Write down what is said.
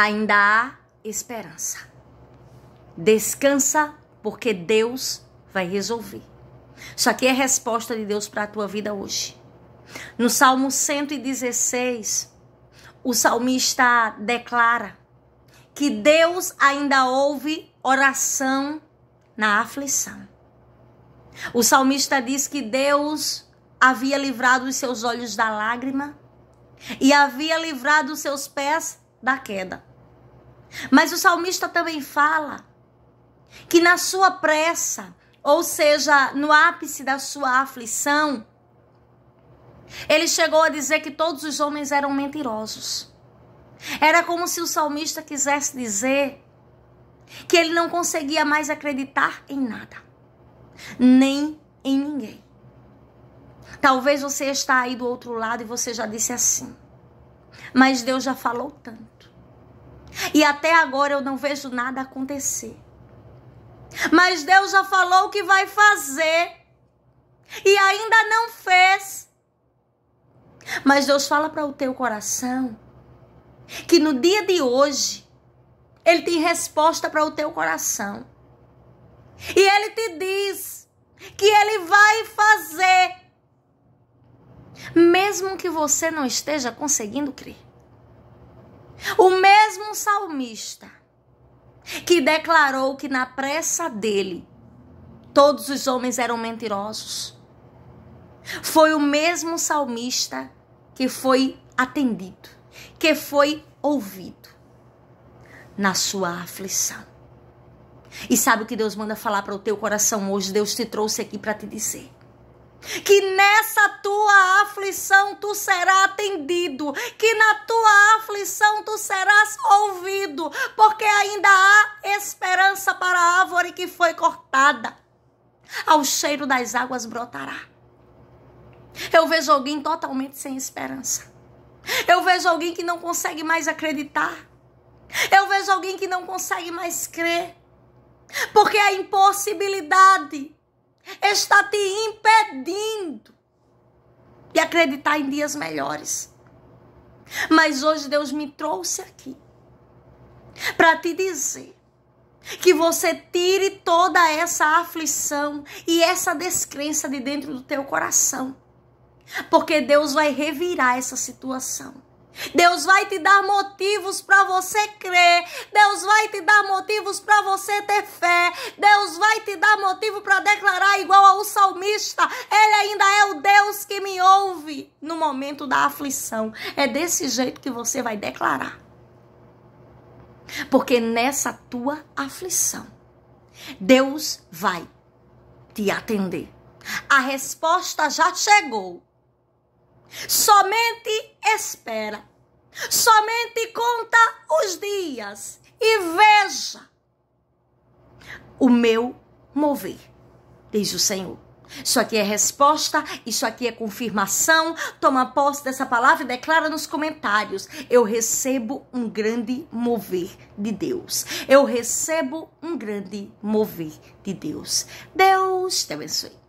ainda há esperança. Descansa, porque Deus vai resolver. Isso aqui é resposta de Deus para a tua vida hoje. No Salmo 116, o salmista declara que Deus ainda ouve oração na aflição. O salmista diz que Deus havia livrado os seus olhos da lágrima e havia livrado os seus pés da queda. Mas o salmista também fala que na sua pressa, ou seja, no ápice da sua aflição, ele chegou a dizer que todos os homens eram mentirosos. Era como se o salmista quisesse dizer que ele não conseguia mais acreditar em nada, nem em ninguém. Talvez você está aí do outro lado e você já disse assim. Mas Deus já falou tanto. E até agora eu não vejo nada acontecer. Mas Deus já falou que vai fazer. E ainda não fez. Mas Deus fala para o teu coração que no dia de hoje ele tem resposta para o teu coração. E ele te diz que ele vai fazer. Mesmo que você não esteja conseguindo crer. O mesmo salmista que declarou que na pressa dele todos os homens eram mentirosos. Foi o mesmo salmista que foi atendido, que foi ouvido na sua aflição. E sabe o que Deus manda falar para o teu coração hoje? Deus te trouxe aqui para te dizer que nessa tua aflição tu serás atendido, que na tua aflição tu serás ouvido, porque ainda há esperança para a árvore que foi cortada. Ao cheiro das águas brotará. Eu vejo alguém totalmente sem esperança. Eu vejo alguém que não consegue mais acreditar. Eu vejo alguém que não consegue mais crer. Porque a impossibilidade está te impedindo e acreditar em dias melhores. Mas hoje Deus me trouxe aqui para te dizer que você tire toda essa aflição e essa descrença de dentro do teu coração. Porque Deus vai revirar essa situação. Deus vai te dar motivos para você crer. Deus vai te dar motivos para você ter fé. Deus vai te dar motivo para declarar igual ao salmista. Ele ainda é o Deus que me ouve no momento da aflição. É desse jeito que você vai declarar. Porque nessa tua aflição, Deus vai te atender. A resposta já chegou. Somente espera. Somente conta os dias e veja o meu mover, diz o Senhor. Isso aqui é resposta, isso aqui é confirmação. Toma posse dessa palavra e declara nos comentários. Eu recebo um grande mover de Deus. Eu recebo um grande mover de Deus. Deus te abençoe.